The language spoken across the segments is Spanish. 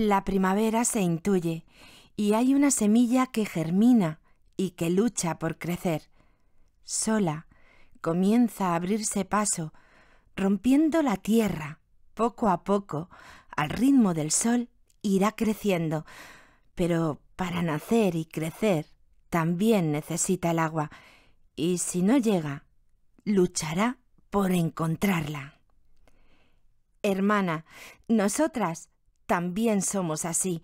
La primavera se intuye y hay una semilla que germina y que lucha por crecer. Sola, comienza a abrirse paso, rompiendo la tierra, poco a poco, al ritmo del sol, irá creciendo, pero para nacer y crecer también necesita el agua, y si no llega, luchará por encontrarla. Hermana, nosotras también somos así.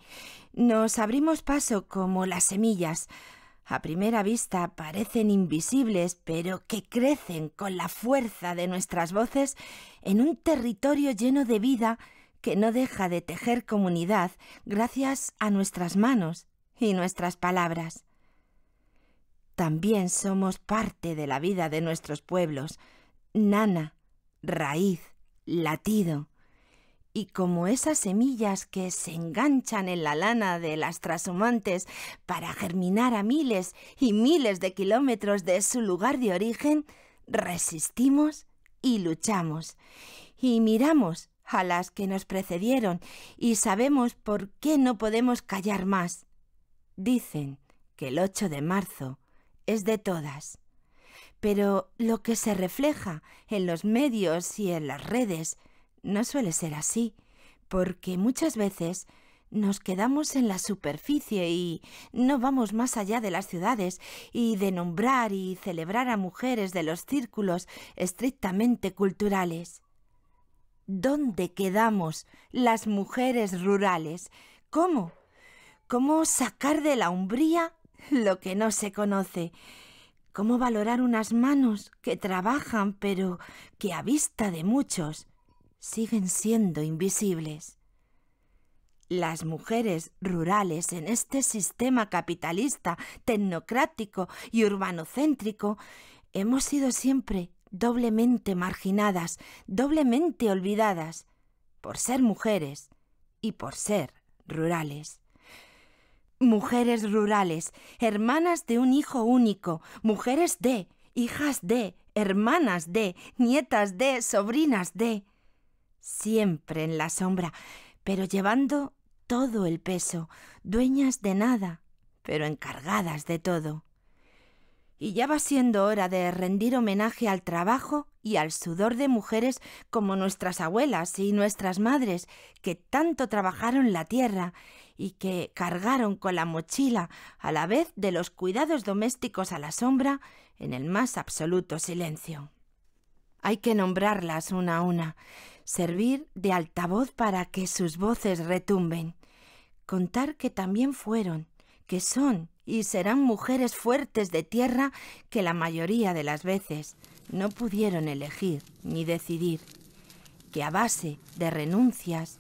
Nos abrimos paso como las semillas. A primera vista parecen invisibles, pero que crecen con la fuerza de nuestras voces en un territorio lleno de vida que no deja de tejer comunidad gracias a nuestras manos y nuestras palabras. También somos parte de la vida de nuestros pueblos, nana, raíz, latido y como esas semillas que se enganchan en la lana de las trashumantes para germinar a miles y miles de kilómetros de su lugar de origen, resistimos y luchamos. Y miramos a las que nos precedieron y sabemos por qué no podemos callar más. Dicen que el 8 de marzo es de todas. Pero lo que se refleja en los medios y en las redes no suele ser así, porque muchas veces nos quedamos en la superficie y no vamos más allá de las ciudades y de nombrar y celebrar a mujeres de los círculos estrictamente culturales. ¿Dónde quedamos las mujeres rurales? ¿Cómo? ¿Cómo sacar de la umbría lo que no se conoce? ¿Cómo valorar unas manos que trabajan pero que a vista de muchos siguen siendo invisibles. Las mujeres rurales en este sistema capitalista, tecnocrático y urbanocéntrico hemos sido siempre doblemente marginadas, doblemente olvidadas, por ser mujeres y por ser rurales. Mujeres rurales, hermanas de un hijo único, mujeres de, hijas de, hermanas de, nietas de, sobrinas de siempre en la sombra, pero llevando todo el peso, dueñas de nada, pero encargadas de todo. Y ya va siendo hora de rendir homenaje al trabajo y al sudor de mujeres como nuestras abuelas y nuestras madres, que tanto trabajaron la tierra y que cargaron con la mochila a la vez de los cuidados domésticos a la sombra en el más absoluto silencio. Hay que nombrarlas una a una, servir de altavoz para que sus voces retumben, contar que también fueron, que son y serán mujeres fuertes de tierra que la mayoría de las veces no pudieron elegir ni decidir, que a base de renuncias,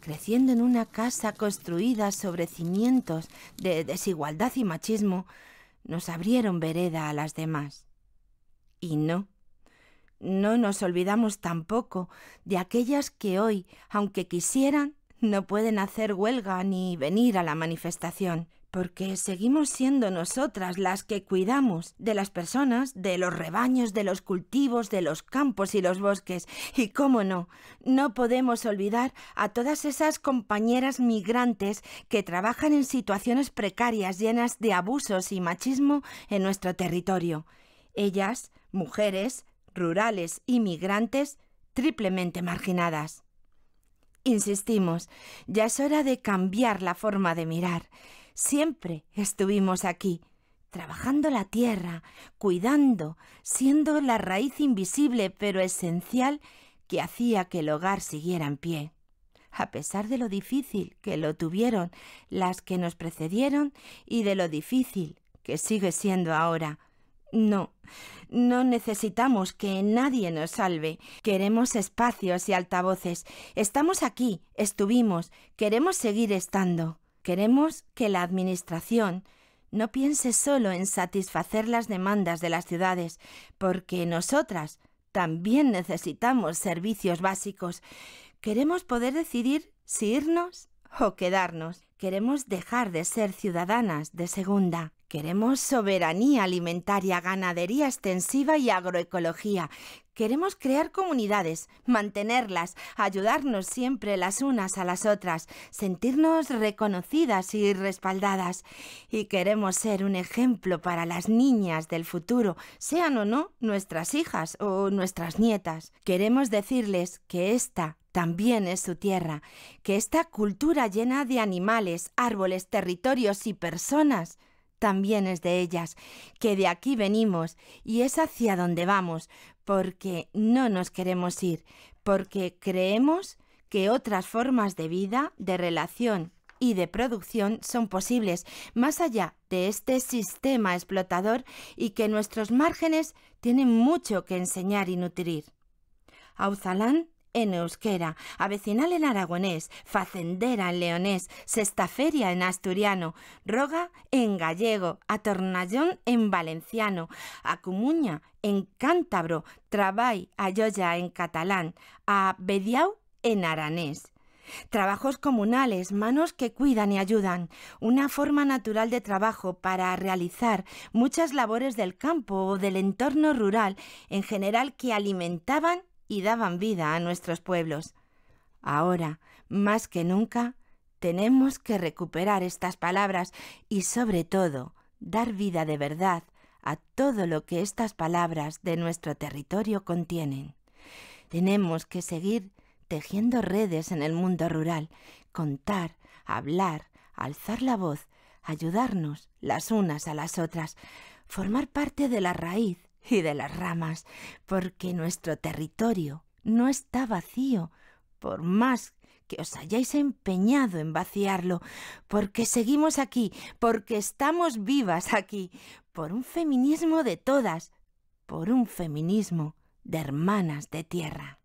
creciendo en una casa construida sobre cimientos de desigualdad y machismo, nos abrieron vereda a las demás. Y no, no nos olvidamos tampoco de aquellas que hoy, aunque quisieran, no pueden hacer huelga ni venir a la manifestación, porque seguimos siendo nosotras las que cuidamos de las personas, de los rebaños, de los cultivos, de los campos y los bosques. Y cómo no, no podemos olvidar a todas esas compañeras migrantes que trabajan en situaciones precarias llenas de abusos y machismo en nuestro territorio. Ellas, mujeres, rurales y migrantes triplemente marginadas. Insistimos, ya es hora de cambiar la forma de mirar. Siempre estuvimos aquí, trabajando la tierra, cuidando, siendo la raíz invisible pero esencial que hacía que el hogar siguiera en pie. A pesar de lo difícil que lo tuvieron las que nos precedieron y de lo difícil que sigue siendo ahora, no, no necesitamos que nadie nos salve. Queremos espacios y altavoces. Estamos aquí, estuvimos, queremos seguir estando. Queremos que la Administración no piense solo en satisfacer las demandas de las ciudades, porque nosotras también necesitamos servicios básicos. Queremos poder decidir si irnos o quedarnos. Queremos dejar de ser ciudadanas de segunda. Queremos soberanía alimentaria, ganadería extensiva y agroecología. Queremos crear comunidades, mantenerlas, ayudarnos siempre las unas a las otras, sentirnos reconocidas y respaldadas. Y queremos ser un ejemplo para las niñas del futuro, sean o no nuestras hijas o nuestras nietas. Queremos decirles que esta también es su tierra, que esta cultura llena de animales, árboles, territorios y personas también es de ellas, que de aquí venimos y es hacia donde vamos, porque no nos queremos ir, porque creemos que otras formas de vida, de relación y de producción son posibles, más allá de este sistema explotador y que nuestros márgenes tienen mucho que enseñar y nutrir. Auzalán en euskera, avecinal en aragonés, facendera en leonés, sestaferia en asturiano, roga en gallego, atornallón en valenciano, acumuña en cántabro, a yoya en catalán, a bediau en aranés. Trabajos comunales, manos que cuidan y ayudan, una forma natural de trabajo para realizar muchas labores del campo o del entorno rural en general que alimentaban y daban vida a nuestros pueblos. Ahora, más que nunca, tenemos que recuperar estas palabras y sobre todo dar vida de verdad a todo lo que estas palabras de nuestro territorio contienen. Tenemos que seguir tejiendo redes en el mundo rural, contar, hablar, alzar la voz, ayudarnos las unas a las otras, formar parte de la raíz y de las ramas, porque nuestro territorio no está vacío, por más que os hayáis empeñado en vaciarlo, porque seguimos aquí, porque estamos vivas aquí, por un feminismo de todas, por un feminismo de hermanas de tierra.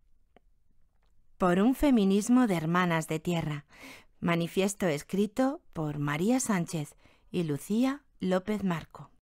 Por un feminismo de hermanas de tierra. Manifiesto escrito por María Sánchez y Lucía López Marco.